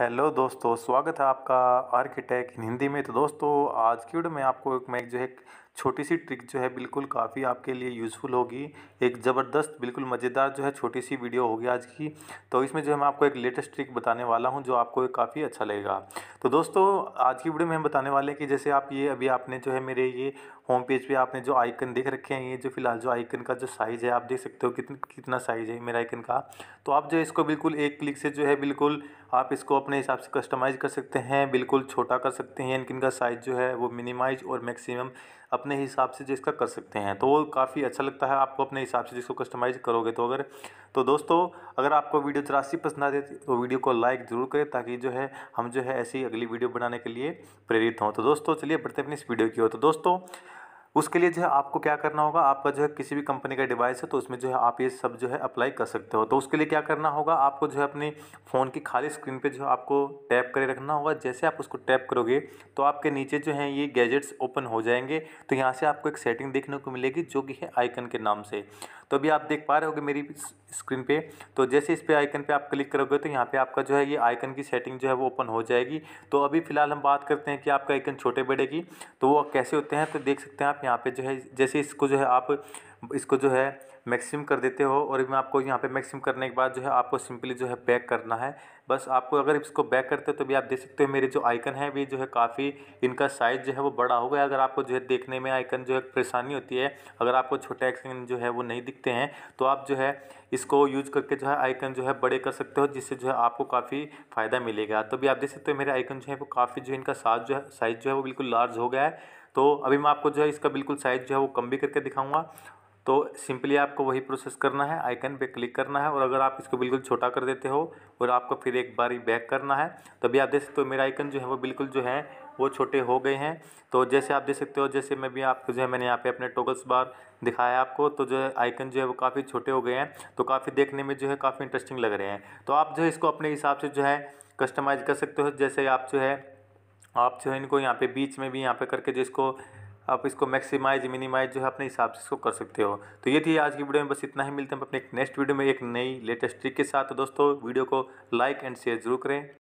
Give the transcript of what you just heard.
hello दोस्तों स्वागत है आपका आर्किटेक्ट इन हिंदी में तो दोस्तों आज की वीडियो में आपको एक मैं जो है छोटी सी ट्रिक जो है बिल्कुल काफ़ी आपके लिए यूज़फुल होगी एक ज़बरदस्त बिल्कुल मज़ेदार जो है छोटी सी वीडियो होगी आज की तो इसमें जो है मैं आपको एक लेटेस्ट ट्रिक बताने वाला हूँ जो आपको काफ़ी अच्छा लगेगा तो दोस्तों आज की वीडियो में हम बताने वाले हैं कि जैसे आप ये अभी आपने जो है मेरे ये होम पेज पर आपने जो आइकन देख रखे हैं ये जो फिलहाल जो आइकन का जो साइज़ है आप देख सकते हो कितन, कितना साइज़ है मेरा आइकन का तो आप जो है इसको बिल्कुल एक क्लिक से जो है बिल्कुल आप इसको अपने हिसाब से कस्टमाइज़ कर सकते हैं बिल्कुल छोटा कर सकते हैं का साइज़ जो है वो मिनिमाइज और मैक्सिमम अपने अपने हिसाब से जिसका कर सकते हैं तो वो काफ़ी अच्छा लगता है आपको अपने हिसाब से जिसको कस्टमाइज़ करोगे तो अगर तो दोस्तों अगर आपको वीडियो चौरासी पसंद आती है तो वीडियो को लाइक ज़रूर करें ताकि जो है हम जो है ऐसी अगली वीडियो बनाने के लिए प्रेरित हों तो दोस्तों चलिए बढ़ते अपनी इस वीडियो की ओर तो दोस्तों उसके लिए जो है आपको क्या करना होगा आपका जो है किसी भी कंपनी का डिवाइस है तो उसमें जो है आप ये सब जो है अप्लाई कर सकते हो तो उसके लिए क्या करना होगा आपको जो है अपनी फ़ोन की खाली स्क्रीन पे जो है आपको टैप करे रखना होगा जैसे आप उसको टैप करोगे तो आपके नीचे जो है ये गैजेट्स ओपन हो जाएंगे तो यहाँ से आपको एक सेटिंग देखने को मिलेगी जो कि है आइकन के नाम से तो अभी आप देख पा रहे हो मेरी स्क्रीन पे तो जैसे इस पे आइकन पे आप क्लिक करोगे तो यहाँ पे आपका जो है ये आइकन की सेटिंग जो है वो ओपन हो जाएगी तो अभी फिलहाल हम बात करते हैं कि आपका आइकन छोटे बड़े की तो वो कैसे होते हैं तो देख सकते हैं आप यहाँ पे जो है जैसे इसको जो है आप इसको जो है मैक्सिमम कर देते हो और मैं आपको यहाँ पे मैक्सिमम करने के बाद जो है आपको सिंपली जो है बैक करना है बस आपको अगर इसको बैक करते हो तो भी आप देख सकते हो मेरे जो आइकन है भी जो है काफ़ी इनका साइज़ जो है वो बड़ा हो गया अगर आपको जो है देखने में आइकन जो है परेशानी होती है अगर आपको छोटे आइकन जो है वो नहीं दिखते हैं तो आप जो है इसको यूज करके जो है आइकन जो है बड़े कर सकते हो जिससे जो है आपको काफ़ी फ़ायदा मिलेगा तो भी आप देख सकते हो मेरे आइकन जो है वो काफ़ी जो है इनका साज जो है साइज़ जो है वो बिल्कुल लार्ज हो गया है तो अभी मैं आपको जो है इसका बिल्कुल साइज़ जो है वो कम भी करके दिखाऊंगा तो सिंपली आपको वही प्रोसेस करना है आइकन पे क्लिक करना है और अगर आप इसको बिल्कुल छोटा कर देते हो और आपको फिर एक बार ही बैक करना है तभी आप देख सकते हो मेरा आइकन जो है वो बिल्कुल जो है वो छोटे हो गए हैं तो जैसे आप देख सकते हो जैसे मैं भी आपको जो है मैंने यहाँ पे अपने टोगल्स बार दिखाया आपको तो जो है आइकन जो है वो काफ़ी छोटे हो गए हैं तो काफ़ी देखने में जो है काफ़ी इंटरेस्टिंग लग रहे हैं तो आप जो है इसको अपने हिसाब से जो है कस्टमाइज़ कर सकते हो जैसे आप जो है आप जो है इनको यहाँ पर बीच में भी यहाँ पे करके जिसको आप इसको मैक्सिमाइज मिनिमाइज जो है अपने हिसाब से इसको कर सकते हो तो ये थी आज की वीडियो में बस इतना ही मिलते हैं अपने नेक्स्ट वीडियो में एक नई लेटेस्ट ट्रिक के साथ तो दोस्तों वीडियो को लाइक एंड शेयर जरूर करें